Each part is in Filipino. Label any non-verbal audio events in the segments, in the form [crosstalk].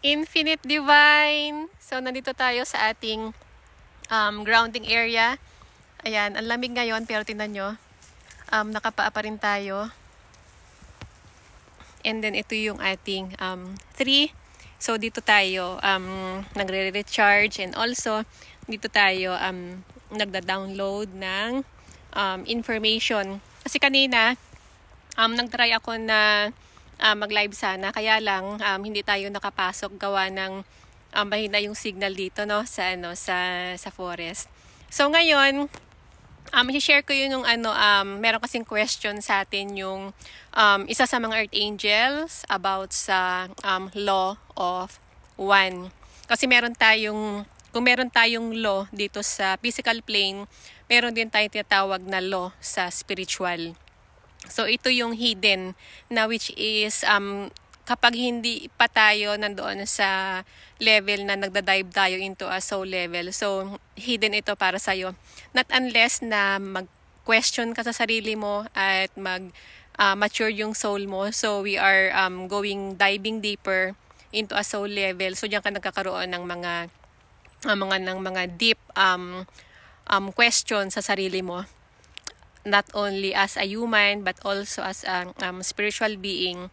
Infinite Divine. So, nandito tayo sa ating um, grounding area. Ayan, ang lamig ngayon pero tinan nyo. Um, nakapaa pa rin tayo. And then, ito yung ating um, three. So, dito tayo um, nagre-recharge and also dito tayo um, nagda-download ng um, information. Kasi kanina, um, nag-try ako na uh, mag-live sana. Kaya lang um, hindi tayo nakapasok gawa ng um, mahina yung signal dito no sa ano sa sa forest. So ngayon, um i-share ko yun yung ano um meron kasing question sa atin yung um, isa sa mga earth angels about sa um, law of one. Kasi meron tayong kung meron tayong law dito sa physical plane, meron din tayong tinatawag na law sa spiritual So ito yung hidden na which is um kapag hindi pa tayo nandoon sa level na nagda-dive tayo into a soul level. So hidden ito para sa iyo. Not unless na mag-question ka sa sarili mo at mag uh, mature yung soul mo. So we are um, going diving deeper into a soul level. So diyan ka nagkakaroon ng mga uh, mga ng mga deep um um question sa sarili mo not only as a human but also as a um, spiritual being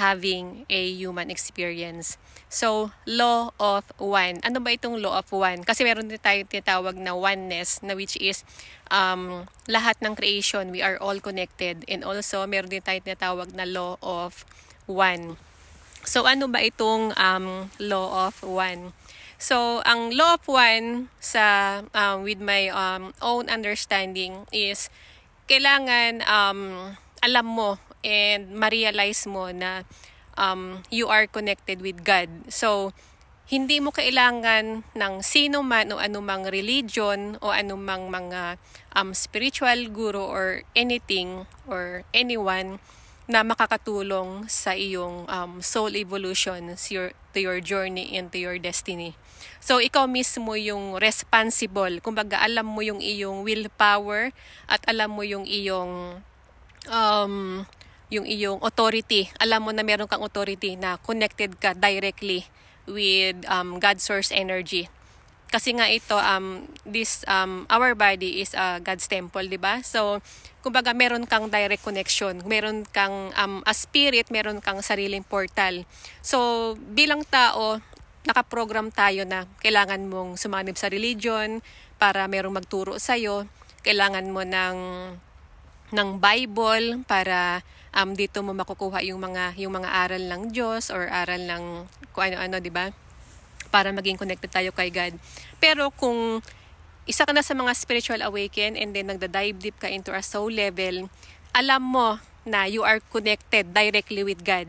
having a human experience. So, law of one. Ano ba itong law of one? Kasi meron din tayo tinatawag na oneness na which is um, lahat ng creation, we are all connected. And also, meron din tayo tinatawag na law of one. So, ano ba itong um, law of one? So, ang law of one sa um, with my um, own understanding is kailangan um, alam mo and ma-realize mo na um, you are connected with God. So, hindi mo kailangan ng sino man o anumang religion o anumang mga um, spiritual guru or anything or anyone na makakatulong sa iyong um, soul evolution your, to your journey and to your destiny. So, ikaw mismo yung responsible. Kumbaga, alam mo yung iyong willpower at alam mo yung iyong um, yung iyong authority. Alam mo na meron kang authority na connected ka directly with um, God source energy kasi nga ito um this um our body is a uh, God's temple, 'di ba? So kumbaga meron kang direct connection, meron kang um a spirit, meron kang sariling portal. So bilang tao, nakaprogram tayo na kailangan mong sumanib sa religion para merong magturo sa iyo, kailangan mo ng ng Bible para um, dito mo makukuha yung mga yung mga aral ng Diyos or aral ng kung ano-ano, 'di ba? para maging connected tayo kay God. Pero kung isa ka na sa mga spiritual awaken and then nagda-dive deep ka into a soul level, alam mo na you are connected directly with God.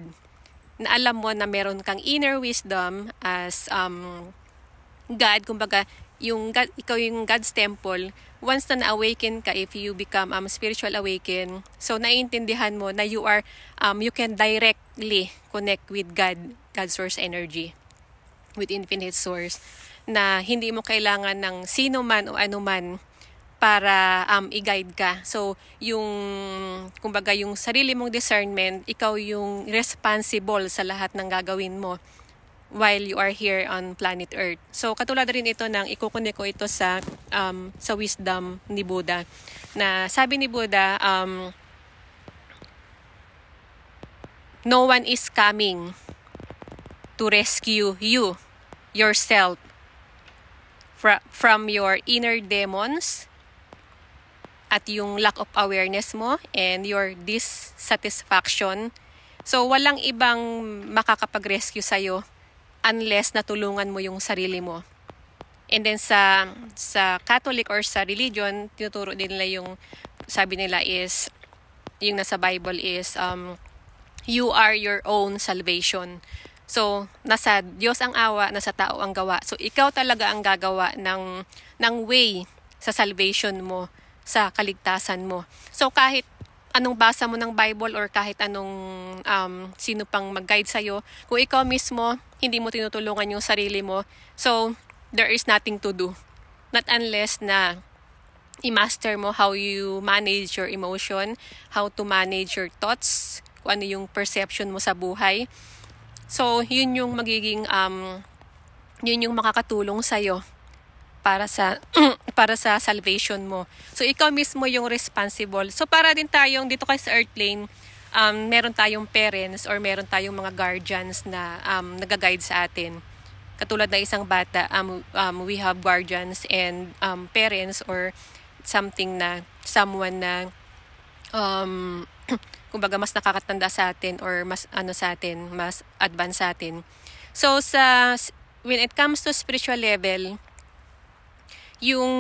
Na alam mo na meron kang inner wisdom as um, God, kumbaga, yung God, ikaw yung God's temple, once na na-awaken ka, if you become um, spiritual awaken, so naiintindihan mo na you are, um, you can directly connect with God, God's source energy with infinite source na hindi mo kailangan ng sino man o anuman para um, i-guide ka. So, yung, kumbaga, yung sarili mong discernment, ikaw yung responsible sa lahat ng gagawin mo while you are here on planet Earth. So, katulad rin ito ng, ikukunik ko ito sa, um, sa wisdom ni Buddha. Na sabi ni Buddha, um, no one is coming to rescue you yourself fra- from your inner demons at yung lack of awareness mo and your dissatisfaction. So, walang ibang makakapag-rescue sa'yo unless natulungan mo yung sarili mo. And then sa sa Catholic or sa religion, tinuturo din nila yung sabi nila is yung nasa Bible is um you are your own salvation. So, nasa Diyos ang awa, nasa tao ang gawa. So, ikaw talaga ang gagawa ng, ng way sa salvation mo, sa kaligtasan mo. So, kahit anong basa mo ng Bible or kahit anong um, sino pang mag-guide sa'yo, kung ikaw mismo, hindi mo tinutulungan yung sarili mo, so, there is nothing to do. Not unless na i-master mo how you manage your emotion, how to manage your thoughts, kung ano yung perception mo sa buhay. So, yun yung magiging, um, yun yung makakatulong sa iyo para sa [clears throat] para sa salvation mo. So ikaw mismo yung responsible. So para din tayong dito kay sa Earth Lane, um, meron tayong parents or meron tayong mga guardians na um, nag-guide sa atin. Katulad na isang bata, um, um, we have guardians and um, parents or something na someone na um, [clears throat] kumbaga mas nakakatanda sa atin or mas ano sa atin, mas advanced sa atin. So sa when it comes to spiritual level, yung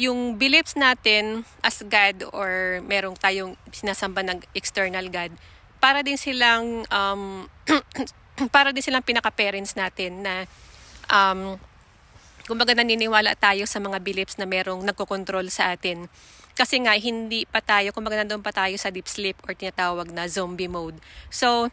yung beliefs natin as God or merong tayong sinasamba ng external God, para din silang um, [clears throat] para din silang pinaka-parents natin na um, kumbaga naniniwala tayo sa mga beliefs na merong nagkokontrol sa atin. Kasi nga, hindi pa tayo, kumbaga nandun pa tayo sa deep sleep or tinatawag na zombie mode. So,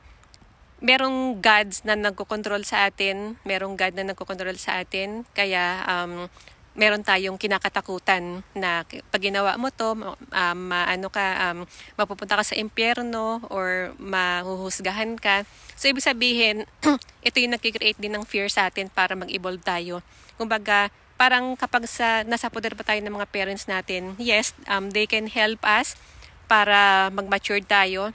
merong gods na nagkokontrol sa atin, merong God na nagkokontrol sa atin, kaya um, meron tayong kinakatakutan na pag ginawa mo to, um, ano ka, um, mapupunta ka sa impyerno or mahuhusgahan ka. So, ibig sabihin, [clears throat] ito yung nag-create din ng fear sa atin para mag-evolve tayo. Kumbaga, parang kapag sa, nasa poder pa tayo ng mga parents natin, yes, um, they can help us para mag-mature tayo.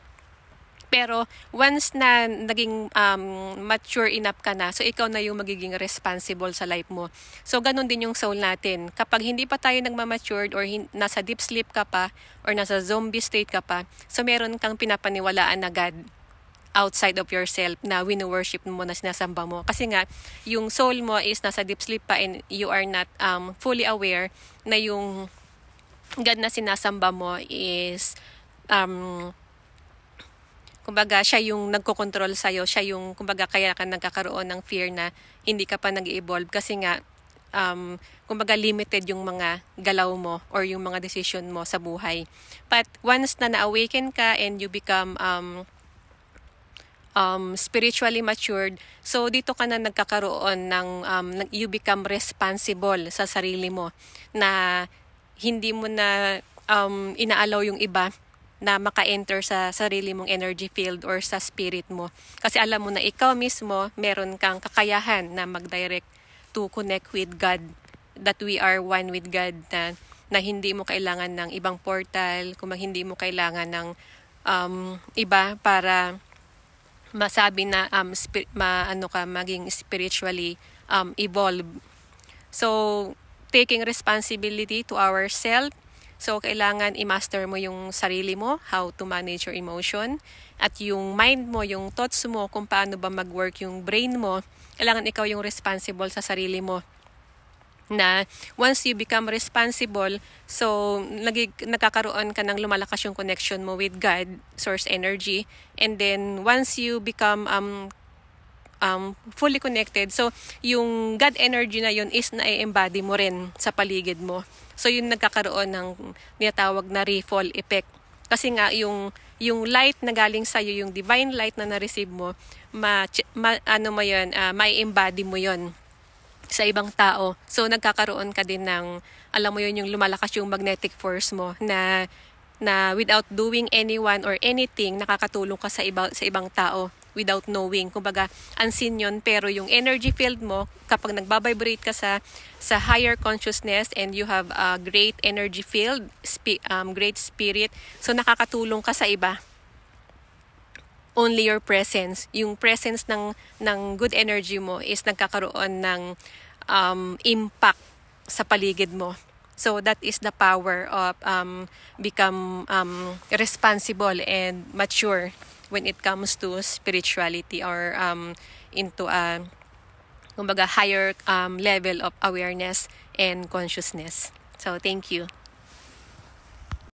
Pero once na naging um, mature enough ka na, so ikaw na yung magiging responsible sa life mo. So ganun din yung soul natin. Kapag hindi pa tayo nagmamatured or hin- nasa deep sleep ka pa or nasa zombie state ka pa, so meron kang pinapaniwalaan na God outside of yourself na wino-worship mo na sinasamba mo. Kasi nga, yung soul mo is nasa deep sleep pa and you are not um, fully aware na yung God na sinasamba mo is um, kumbaga siya yung nagkokontrol sa iyo, siya yung kumbaga kaya ka nagkakaroon ng fear na hindi ka pa nag-evolve kasi nga um kumbaga limited yung mga galaw mo or yung mga decision mo sa buhay. But once na na-awaken ka and you become um um, spiritually matured. So dito ka na nagkakaroon ng um, you become responsible sa sarili mo na hindi mo na um, inaalaw yung iba na maka-enter sa sarili mong energy field or sa spirit mo. Kasi alam mo na ikaw mismo, meron kang kakayahan na mag-direct to connect with God, that we are one with God, na, na hindi mo kailangan ng ibang portal, kung hindi mo kailangan ng um, iba para masabi na um, spi- ma, ano ka, maging spiritually um, evolve. So, taking responsibility to ourselves. So, kailangan i-master mo yung sarili mo, how to manage your emotion. At yung mind mo, yung thoughts mo, kung paano ba mag-work yung brain mo. Kailangan ikaw yung responsible sa sarili mo na once you become responsible, so nagig, nagkakaroon ka ng lumalakas yung connection mo with God, source energy. And then once you become um, um, fully connected, so yung God energy na yun is na-embody mo rin sa paligid mo. So yun nagkakaroon ng niyatawag na refall effect. Kasi nga yung yung light na galing sa iyo, yung divine light na na-receive mo, ma, ma ano mo yun, uh, ah, may embody mo yon sa ibang tao. So nagkakaroon ka din ng, alam mo yun, yung lumalakas yung magnetic force mo na na without doing anyone or anything, nakakatulong ka sa, iba, sa ibang tao without knowing. Kumbaga, unseen yun, pero yung energy field mo, kapag nagbabibrate ka sa, sa higher consciousness and you have a great energy field, spi, um, great spirit, so nakakatulong ka sa iba. Only your presence, yung presence ng, ng good energy mo is nagkakaroon ng um, impact sa paligid mo. So that is the power of um, become um, responsible and mature when it comes to spirituality or um, into a kumbaga higher um, level of awareness and consciousness. So thank you.